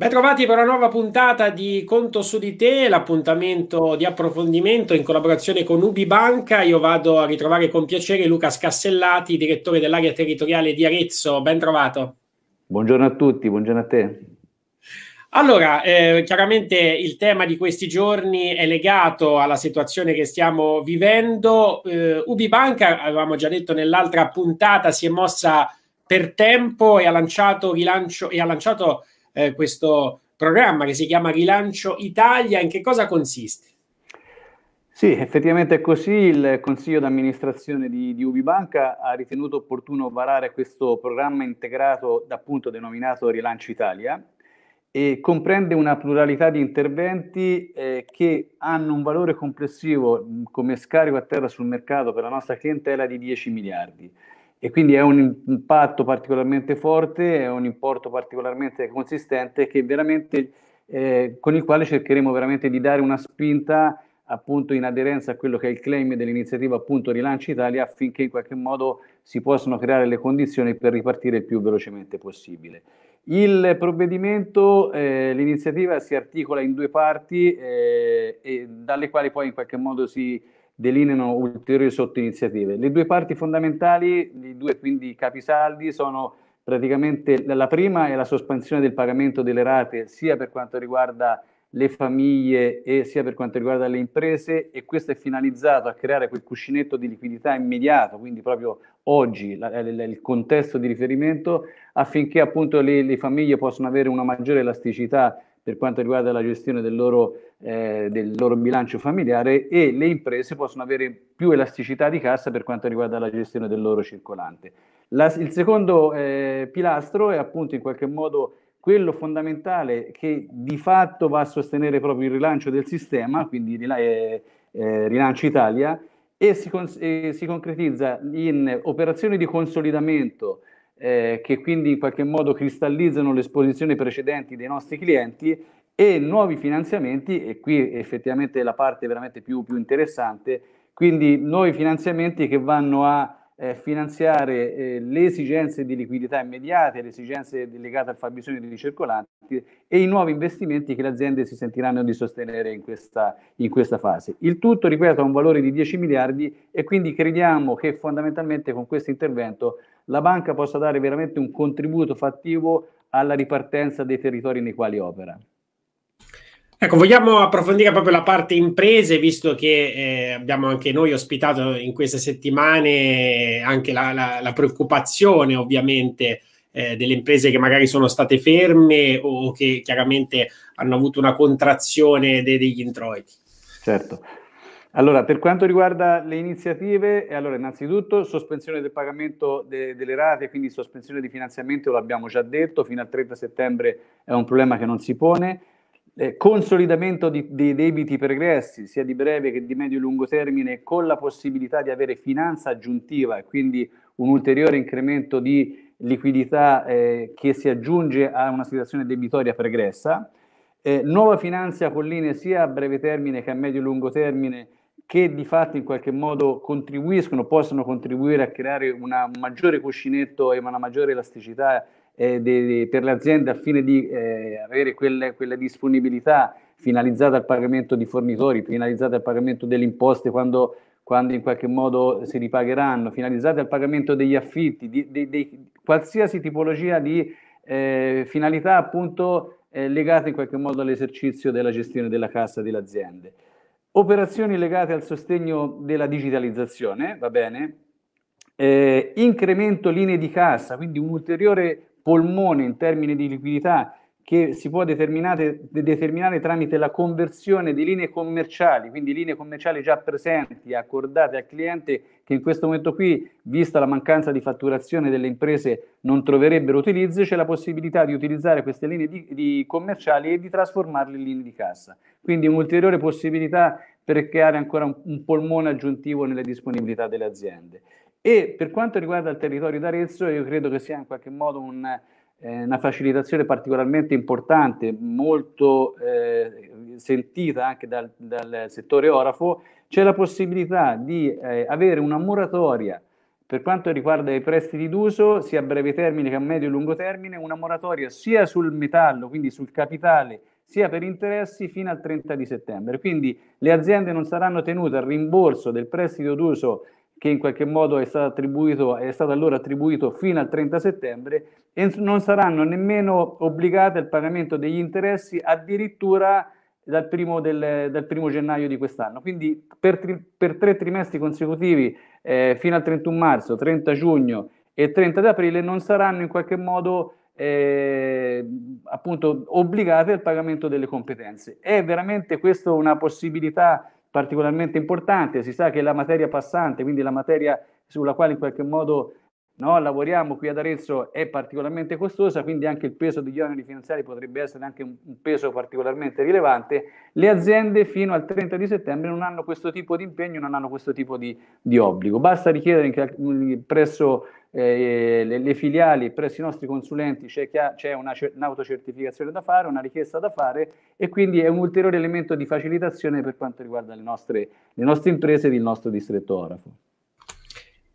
Bentrovati per una nuova puntata di Conto su di te, l'appuntamento di approfondimento in collaborazione con Ubibanca. Io vado a ritrovare con piacere Luca Scassellati, direttore dell'area territoriale di Arezzo. Bentrovato. Buongiorno a tutti, buongiorno a te. Allora, eh, chiaramente il tema di questi giorni è legato alla situazione che stiamo vivendo. Eh, Ubibanca, avevamo già detto nell'altra puntata, si è mossa per tempo e ha lanciato rilancio e ha lanciato eh, questo programma che si chiama Rilancio Italia. In che cosa consiste? Sì, effettivamente è così. Il Consiglio d'amministrazione di, di Ubibanca ha ritenuto opportuno varare questo programma integrato, appunto denominato Rilancio Italia, e comprende una pluralità di interventi eh, che hanno un valore complessivo mh, mm, come scarico a terra sul mercato per la nostra clientela di 10 miliardi e quindi è un impatto particolarmente forte, è un importo particolarmente consistente che veramente, eh, con il quale cercheremo veramente di dare una spinta appunto in aderenza a quello che è il claim dell'iniziativa appunto Rilancio Italia affinché in qualche modo si possano creare le condizioni per ripartire il più velocemente possibile. Il provvedimento, eh, l'iniziativa si articola in due parti eh, dalle quali poi in qualche modo si delineano ulteriori sottiniziative. Le due parti fondamentali, i due quindi capisaldi, sono praticamente la prima è la sospensione del pagamento delle rate sia per quanto riguarda le famiglie e sia per quanto riguarda le imprese e questo è finalizzato a creare quel cuscinetto di liquidità immediato, quindi proprio oggi la, la, il contesto di riferimento affinché appunto le, le famiglie possano avere una maggiore elasticità per quanto riguarda la gestione del loro, eh, del loro, bilancio familiare e le imprese possono avere più elasticità di cassa per quanto riguarda la gestione del loro circolante. La, il secondo eh, pilastro è appunto in qualche modo quello fondamentale che di fatto va a sostenere proprio il rilancio del sistema, quindi eh, eh, Rilancio Italia, e si, con, si concretizza in operazioni di consolidamento eh, che quindi in qualche modo cristallizzano le esposizioni precedenti dei nostri clienti e nuovi finanziamenti, e qui effettivamente è la parte veramente più, più interessante, quindi nuovi finanziamenti che vanno a eh, finanziare eh, le esigenze di liquidità immediate, le esigenze legate al fabbisogno di circolanti e i nuovi investimenti che le aziende si sentiranno di sostenere in questa, in questa fase. Il tutto, ripeto, ha un valore di 10 miliardi e quindi crediamo che fondamentalmente con questo intervento la banca possa dare veramente un contributo fattivo alla ripartenza dei territori nei quali opera. Ecco, vogliamo approfondire proprio la parte imprese, visto che eh, abbiamo anche noi ospitato in queste settimane eh, anche la, la, la preoccupazione ovviamente eh, delle imprese che magari sono state ferme o che chiaramente hanno avuto una contrazione de- degli introiti. Certo, allora, per quanto riguarda le iniziative, eh, allora, innanzitutto sospensione del pagamento de, delle rate, quindi sospensione di finanziamento, l'abbiamo già detto, fino al 30 settembre è un problema che non si pone. Eh, consolidamento di, dei debiti pregressi, sia di breve che di medio e lungo termine, con la possibilità di avere finanza aggiuntiva e quindi un ulteriore incremento di liquidità eh, che si aggiunge a una situazione debitoria pregressa. Eh, nuova finanza con linee sia a breve termine che a medio e lungo termine che di fatto in qualche modo contribuiscono, possono contribuire a creare una, un maggiore cuscinetto e una maggiore elasticità eh, de, de, per le aziende al fine di eh, avere quelle, quelle, disponibilità finalizzate al pagamento di fornitori, finalizzate al pagamento delle imposte quando, quando in qualche modo si ripagheranno, finalizzate al pagamento degli affitti, di, di, di qualsiasi tipologia di eh, finalità appunto eh, legate in qualche modo all'esercizio della gestione della cassa delle aziende operazioni legate al sostegno della digitalizzazione, va bene, eh, incremento linee di cassa, quindi un ulteriore polmone in termini di liquidità che si può determinare tramite la conversione di linee commerciali, quindi linee commerciali già presenti, accordate al cliente, che in questo momento qui, vista la mancanza di fatturazione delle imprese, non troverebbero utilizzo, c'è la possibilità di utilizzare queste linee di, di commerciali e di trasformarle in linee di cassa. Quindi un'ulteriore possibilità per creare ancora un, un polmone aggiuntivo nelle disponibilità delle aziende. E per quanto riguarda il territorio d'Arezzo, io credo che sia in qualche modo un, eh, una facilitazione particolarmente importante, molto eh, sentita anche dal, dal, settore orafo, c'è la possibilità di eh, avere una moratoria per quanto riguarda i prestiti d'uso, sia a breve termine che a medio e lungo termine, una moratoria sia sul metallo, quindi sul capitale, sia per interessi fino al 30 di settembre. Quindi le aziende non saranno tenute al rimborso del prestito d'uso che in qualche modo è stato, attribuito, è stato allora attribuito fino al 30 settembre e non saranno nemmeno obbligate al pagamento degli interessi addirittura dal primo, del, dal primo gennaio di quest'anno. Quindi per, tri, per tre trimestri consecutivi eh, fino al 31 marzo, 30 giugno e 30 di aprile non saranno in qualche modo eh, appunto obbligate al pagamento delle competenze. È veramente questa una possibilità particolarmente importante, si sa che la materia passante, quindi la materia sulla quale in qualche modo no? lavoriamo qui ad Arezzo è particolarmente costosa, quindi anche il peso degli oneri finanziari potrebbe essere anche un, un peso particolarmente rilevante. Le aziende fino al 30 di settembre non hanno questo tipo di impegno, non hanno questo tipo di, di obbligo. Basta richiedere presso eh, le, le, filiali, presso i nostri consulenti c'è, c'è una, un'autocertificazione da fare, una richiesta da fare e quindi è un ulteriore elemento di facilitazione per quanto riguarda le nostre, le nostre imprese ed il nostro distretto Orafo.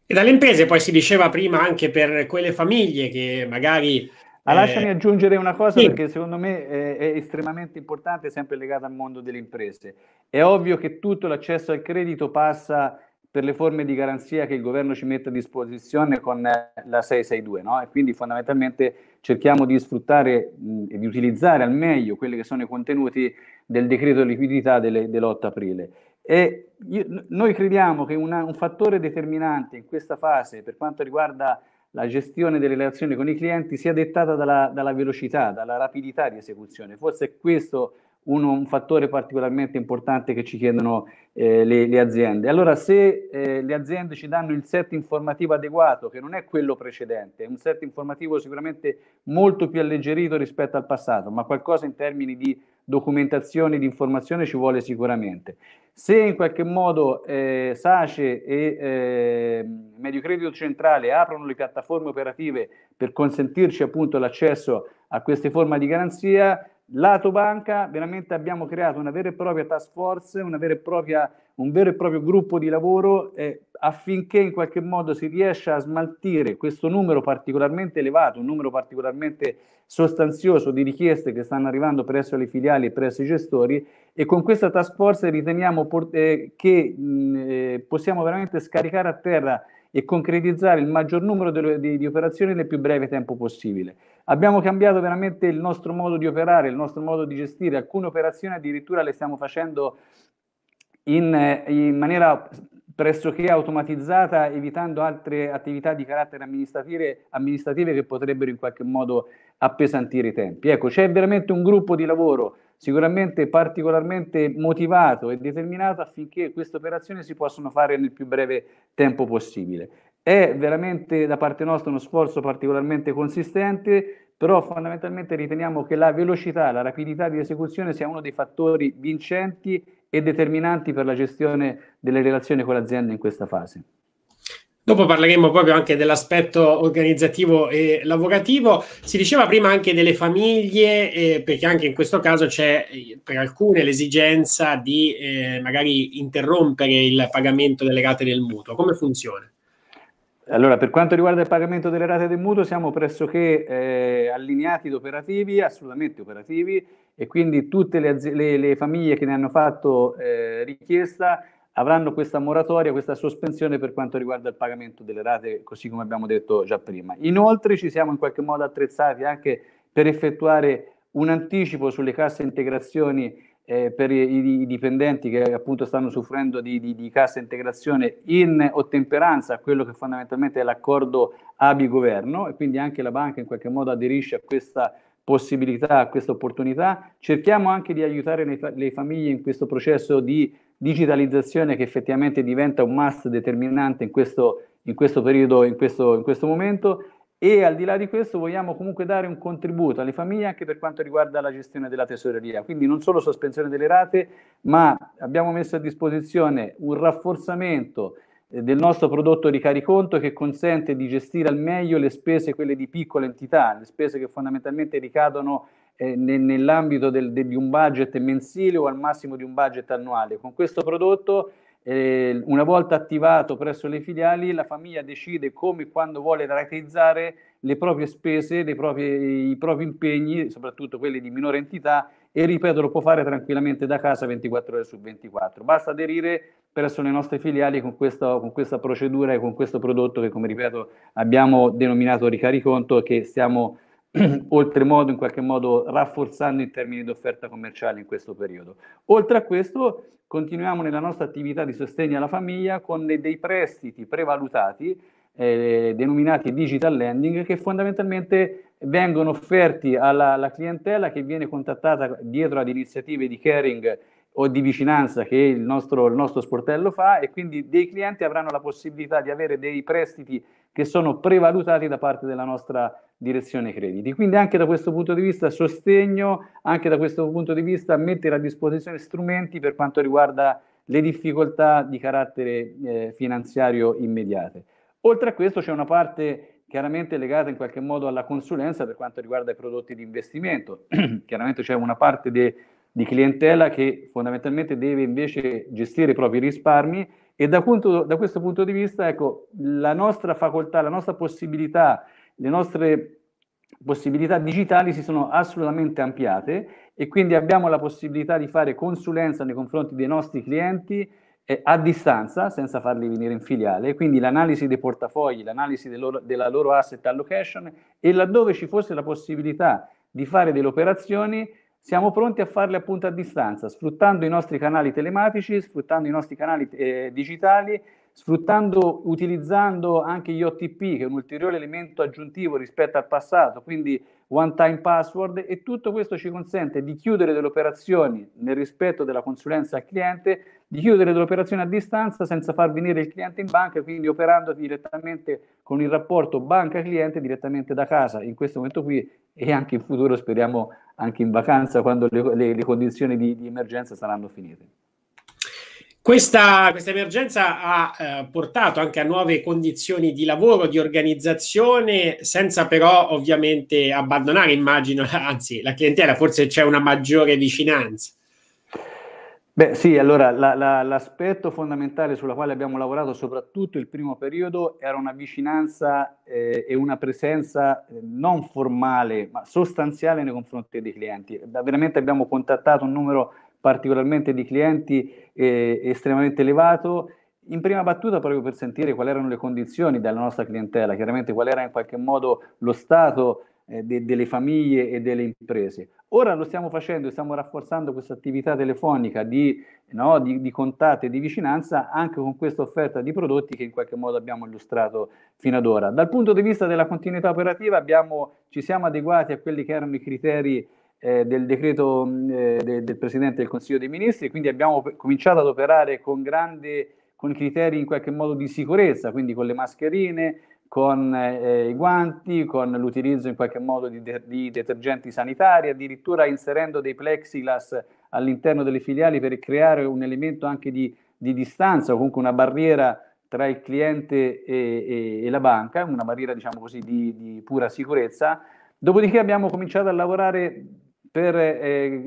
E dalle imprese poi si diceva prima anche per quelle famiglie che magari... Ah, eh, lasciami aggiungere una cosa sì. perché secondo me è, è estremamente importante, sempre legata al mondo delle imprese. È ovvio che tutto l'accesso al credito passa per le forme di garanzia che il governo ci mette a disposizione con eh, la 662, no? E quindi fondamentalmente cerchiamo di sfruttare mh, e di utilizzare al meglio quelli che sono i contenuti del decreto liquidità delle, dell'8 aprile. E io, noi crediamo che una, un fattore determinante in questa fase per quanto riguarda la gestione delle relazioni con i clienti sia dettata dalla, dalla velocità, dalla rapidità di esecuzione. Forse è questo uno, un fattore particolarmente importante che ci chiedono eh, le, le, aziende. Allora, se eh, le aziende ci danno il set informativo adeguato, che non è quello precedente, è un set informativo sicuramente molto più alleggerito rispetto al passato, ma qualcosa in termini di documentazione, di informazione ci vuole sicuramente. Se in qualche modo eh, SACE e eh, Medio Centrale aprono le piattaforme operative per consentirci appunto l'accesso a queste forme di garanzia, Lato banca, veramente abbiamo creato una vera e propria task force, propria, un vero e proprio gruppo di lavoro eh, affinché in qualche modo si riesca a smaltire questo numero particolarmente elevato, un numero particolarmente sostanzioso di richieste che stanno arrivando presso le filiali e presso i gestori e con questa task force riteniamo eh, che mh, eh, possiamo veramente scaricare a terra e concretizzare il maggior numero delle, di, di, operazioni nel più breve tempo possibile. Abbiamo cambiato veramente il nostro modo di operare, il nostro modo di gestire, alcune operazioni addirittura le stiamo facendo in, in maniera pressoché automatizzata, evitando altre attività di carattere amministrative, amministrative che potrebbero in qualche modo appesantire i tempi. Ecco, c'è veramente un gruppo di lavoro sicuramente particolarmente motivato e determinato affinché queste operazioni si possano fare nel più breve tempo possibile. È veramente da parte nostra uno sforzo particolarmente consistente, però fondamentalmente riteniamo che la velocità, la rapidità di esecuzione sia uno dei fattori vincenti e determinanti per la gestione delle relazioni con l'azienda in questa fase. Dopo parleremo proprio anche dell'aspetto organizzativo e lavorativo. Si diceva prima anche delle famiglie, eh, perché anche in questo caso c'è eh, per alcune l'esigenza di eh, magari interrompere il pagamento delle rate del mutuo. Come funziona? Allora, per quanto riguarda il pagamento delle rate del mutuo, siamo pressoché eh, allineati ed operativi, assolutamente operativi, e quindi tutte le, le, le famiglie che ne hanno fatto eh, richiesta avranno questa moratoria, questa sospensione per quanto riguarda il pagamento delle rate, così come abbiamo detto già prima. Inoltre ci siamo in qualche modo attrezzati anche per effettuare un anticipo sulle casse integrazioni eh, per i, i, dipendenti che appunto stanno soffrendo di, di, di, cassa integrazione in ottemperanza a quello che fondamentalmente è l'accordo ABI governo e quindi anche la banca in qualche modo aderisce a questa possibilità, questa opportunità. Cerchiamo anche di aiutare le, le, famiglie in questo processo di digitalizzazione che effettivamente diventa un must determinante in questo, in questo periodo, in questo, in questo momento. E al di là di questo vogliamo comunque dare un contributo alle famiglie anche per quanto riguarda la gestione della tesoreria, quindi non solo sospensione delle rate, ma abbiamo messo a disposizione un rafforzamento eh, del nostro prodotto di cariconto che consente di gestire al meglio le spese, quelle di piccole entità, le spese che fondamentalmente ricadono eh, nel, nell'ambito del, del, di un budget mensile o al massimo di un budget annuale. Con questo prodotto, eh, una volta attivato presso le filiali, la famiglia decide come e quando vuole caratterizzare le proprie spese, le proprie, i propri impegni, soprattutto quelli di minore entità, e ripeto lo può fare tranquillamente da casa 24 ore su 24. Basta aderire presso le nostre filiali con, questo, con questa procedura e con questo prodotto che come ripeto abbiamo denominato ricariconto che stiamo oltremodo in qualche modo rafforzando in termini di offerta commerciale in questo periodo. Oltre a questo continuiamo nella nostra attività di sostegno alla famiglia con dei prestiti prevalutati eh, denominati digital lending che fondamentalmente vengono offerti alla, alla clientela che viene contattata dietro ad iniziative di caring o di vicinanza che il nostro, il nostro, sportello fa e quindi dei clienti avranno la possibilità di avere dei prestiti che sono prevalutati da parte della nostra direzione crediti. Quindi anche da questo punto di vista sostegno, anche da questo punto di vista mettere a disposizione strumenti per quanto riguarda le difficoltà di carattere eh, finanziario immediate. Oltre a questo c'è una parte chiaramente legata in qualche modo alla consulenza per quanto riguarda i prodotti di investimento. chiaramente c'è una parte de, di clientela che fondamentalmente deve invece gestire i propri risparmi e da, punto, da questo punto di vista, ecco, la nostra facoltà, la nostra possibilità, le nostre possibilità digitali si sono assolutamente ampliate e quindi abbiamo la possibilità di fare consulenza nei confronti dei nostri clienti eh, a distanza, senza farli venire in filiale, quindi l'analisi dei portafogli, l'analisi del loro, della loro asset allocation e laddove ci fosse la possibilità di fare delle operazioni, siamo pronti a farle appunto a distanza, sfruttando i nostri canali telematici, sfruttando i nostri canali eh, digitali sfruttando, utilizzando anche gli OTP, che è un ulteriore elemento aggiuntivo rispetto al passato, quindi one time password, e tutto questo ci consente di chiudere delle operazioni nel rispetto della consulenza al cliente, di chiudere delle operazioni a distanza senza far venire il cliente in banca, quindi operando direttamente con il rapporto banca-cliente direttamente da casa, in questo momento qui e anche in futuro speriamo anche in vacanza quando le, le, le condizioni di, di emergenza saranno finite. Questa, questa, emergenza ha eh, portato anche a nuove condizioni di lavoro, di organizzazione, senza però ovviamente abbandonare, immagino, anzi la clientela, forse c'è una maggiore vicinanza. Beh sì, allora la, la, l'aspetto fondamentale sulla quale abbiamo lavorato soprattutto il primo periodo era una vicinanza eh, e una presenza eh, non formale ma sostanziale nei confronti dei clienti. Da, veramente abbiamo contattato un numero particolarmente di clienti eh, estremamente elevato. In prima battuta, proprio per sentire quali erano le condizioni della nostra clientela, chiaramente qual era in qualche modo lo stato eh, de- delle famiglie e delle imprese. Ora lo stiamo facendo, stiamo rafforzando questa attività telefonica di, no, di, di contatto e di vicinanza anche con questa offerta di prodotti che in qualche modo abbiamo illustrato fino ad ora. Dal punto di vista della continuità operativa abbiamo, ci siamo adeguati a quelli che erano i criteri eh, del decreto mm, eh, de, del Presidente del Consiglio dei Ministri, quindi abbiamo cominciato ad operare con grande, con criteri in qualche modo di sicurezza, quindi con le mascherine, con eh, i guanti, con l'utilizzo in qualche modo di, de- di, detergenti sanitari, addirittura inserendo dei plexiglass all'interno delle filiali per creare un elemento anche di, di distanza o comunque una barriera tra il cliente e, e, e la banca, una barriera diciamo così di, di pura sicurezza. Dopodiché abbiamo cominciato a lavorare per, eh,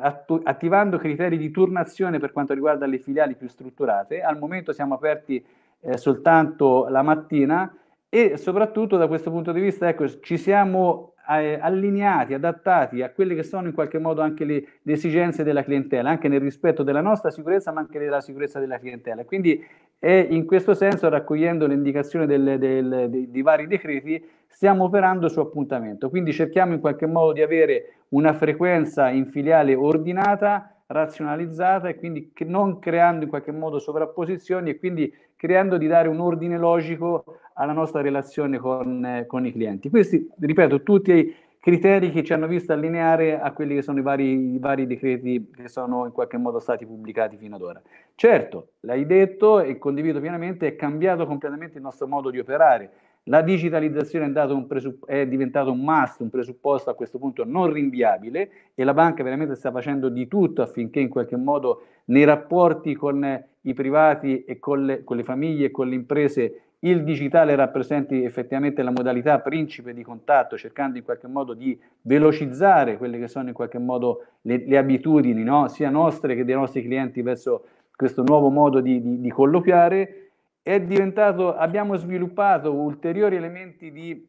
attu- attivando criteri di turnazione per quanto riguarda le filiali più strutturate. Al momento siamo aperti eh, soltanto la mattina e soprattutto da questo punto di vista ecco, ci siamo eh, allineati, adattati a quelle che sono in qualche modo anche le, le, esigenze della clientela, anche nel rispetto della nostra sicurezza ma anche della sicurezza della clientela. Quindi e in questo senso, raccogliendo le indicazioni del, del, dei, dei, vari decreti, stiamo operando su appuntamento. Quindi cerchiamo in qualche modo di avere una frequenza in filiale ordinata, razionalizzata e quindi non creando in qualche modo sovrapposizioni e quindi creando di dare un ordine logico alla nostra relazione con, eh, con i clienti. Questi, ripeto, tutti i criteri che ci hanno visto allineare a quelli che sono i vari, i vari, decreti che sono in qualche modo stati pubblicati fino ad ora. Certo, l'hai detto e condivido pienamente, è cambiato completamente il nostro modo di operare. La digitalizzazione è, un presupp- è diventata un must, un presupposto a questo punto non rinviabile e la banca veramente sta facendo di tutto affinché in qualche modo nei rapporti con i privati e con le, con le famiglie e con le imprese il digitale rappresenti effettivamente la modalità principe di contatto, cercando in qualche modo di velocizzare quelle che sono in qualche modo le, le abitudini, no? sia nostre che dei nostri clienti verso questo nuovo modo di, di, di colloquiare, abbiamo sviluppato ulteriori elementi di,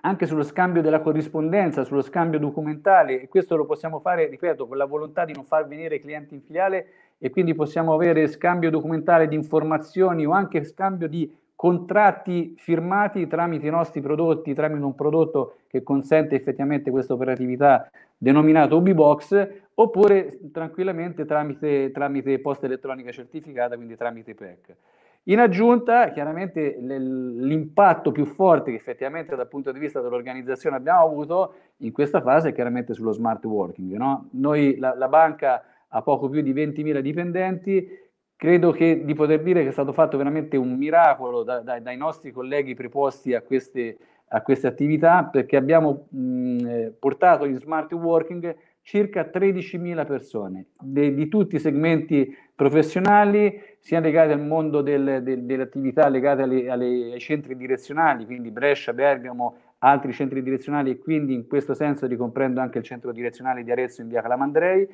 anche sullo scambio della corrispondenza, sullo scambio documentale e questo lo possiamo fare, ripeto, con la volontà di non far venire i clienti in filiale e quindi possiamo avere scambio documentale di informazioni o anche scambio di contratti firmati tramite i nostri prodotti, tramite un prodotto che consente effettivamente questa operatività denominato UbiBox, oppure tranquillamente tramite, tramite posta elettronica certificata, quindi tramite PEC. In aggiunta, chiaramente l'impatto più forte che effettivamente dal punto di vista dell'organizzazione abbiamo avuto in questa fase è chiaramente sullo smart working. No? Noi, la, la banca ha poco più di 20.000 dipendenti, credo che, di poter dire che è stato fatto veramente un miracolo da, da, dai nostri colleghi preposti a queste, a queste attività perché abbiamo mh, eh, portato in smart working circa 13.000 persone de, di tutti i segmenti professionali, sia legati al mondo del, del, delle attività legate alle, alle, ai centri direzionali, quindi Brescia, Bergamo, altri centri direzionali e quindi in questo senso ricomprendo anche il centro direzionale di Arezzo in via Calamandrei,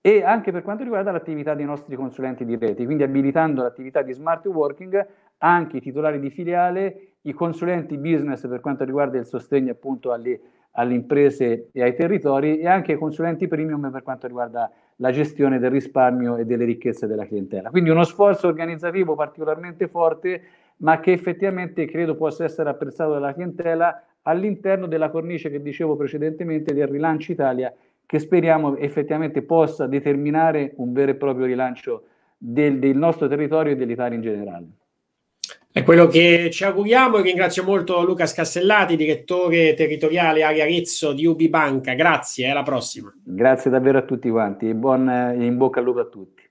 e anche per quanto riguarda l'attività dei nostri consulenti di rete, quindi abilitando l'attività di smart working anche i titolari di filiale, i consulenti business per quanto riguarda il sostegno appunto alle, alle imprese e ai territori e anche i consulenti premium per quanto riguarda la gestione del risparmio e delle ricchezze della clientela. Quindi uno sforzo organizzativo particolarmente forte, ma che effettivamente credo possa essere apprezzato dalla clientela all'interno della cornice che dicevo precedentemente del rilancio Italia che speriamo effettivamente possa determinare un vero e proprio rilancio del, del nostro territorio e dell'Italia in generale. È quello che ci auguriamo e ringrazio molto Luca Scassellati, direttore territoriale Aria Arezzo di Ubibanca. Grazie, alla prossima. Grazie davvero a tutti quanti e buon eh, in bocca al lupo a tutti.